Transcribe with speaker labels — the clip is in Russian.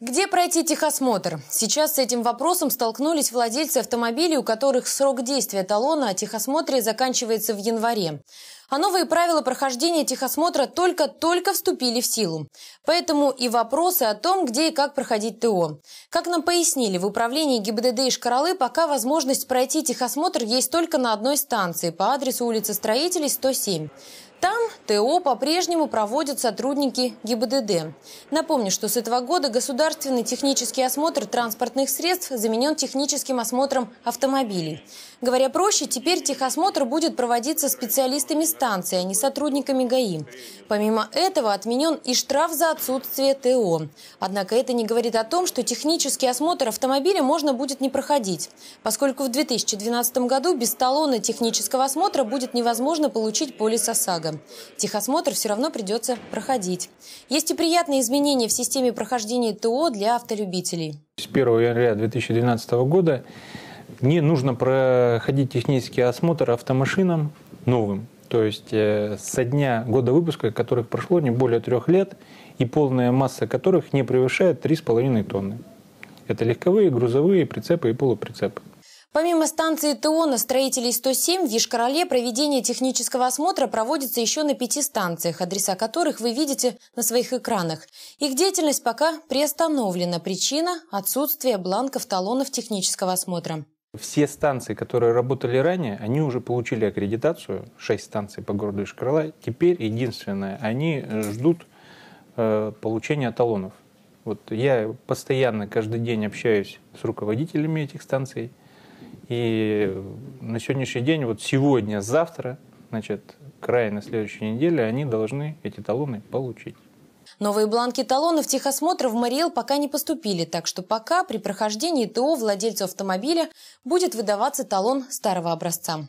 Speaker 1: Где пройти техосмотр? Сейчас с этим вопросом столкнулись владельцы автомобилей, у которых срок действия талона о техосмотре заканчивается в январе. А новые правила прохождения техосмотра только-только вступили в силу. Поэтому и вопросы о том, где и как проходить ТО. Как нам пояснили, в управлении ГИБДД и Шкаралы пока возможность пройти техосмотр есть только на одной станции по адресу улицы Строителей, 107. Там ТО по-прежнему проводят сотрудники ГИБДД. Напомню, что с этого года государственный технический осмотр транспортных средств заменен техническим осмотром автомобилей. Говоря проще, теперь техосмотр будет проводиться специалистами станции, а не сотрудниками ГАИ. Помимо этого отменен и штраф за отсутствие ТО. Однако это не говорит о том, что технический осмотр автомобиля можно будет не проходить, поскольку в 2012 году без талона технического осмотра будет невозможно получить полис ОСАГО ребенком. Техосмотр все равно придется проходить. Есть и приятные изменения в системе прохождения ТО для автолюбителей.
Speaker 2: С 1 января 2012 года не нужно проходить технический осмотр автомашинам новым. То есть э, со дня года выпуска, которых прошло не более трех лет, и полная масса которых не превышает 3,5 тонны. Это легковые, грузовые, прицепы и полуприцепы.
Speaker 1: Помимо станции ТО на строителей 107 в Ешкарале проведение технического осмотра проводится еще на пяти станциях, адреса которых вы видите на своих экранах. Их деятельность пока приостановлена. Причина – отсутствие бланков талонов технического осмотра.
Speaker 2: Все станции, которые работали ранее, они уже получили аккредитацию, Шесть станций по городу Ишкарла. Теперь единственное, они ждут э, получения талонов. Вот я постоянно каждый день общаюсь с руководителями этих станций – и на сегодняшний день, вот сегодня, завтра, значит, край на следующей неделе, они должны эти талоны получить.
Speaker 1: Новые бланки талонов техосмотра в Мариэл пока не поступили, так что пока при прохождении ТО владельцу автомобиля будет выдаваться талон старого образца.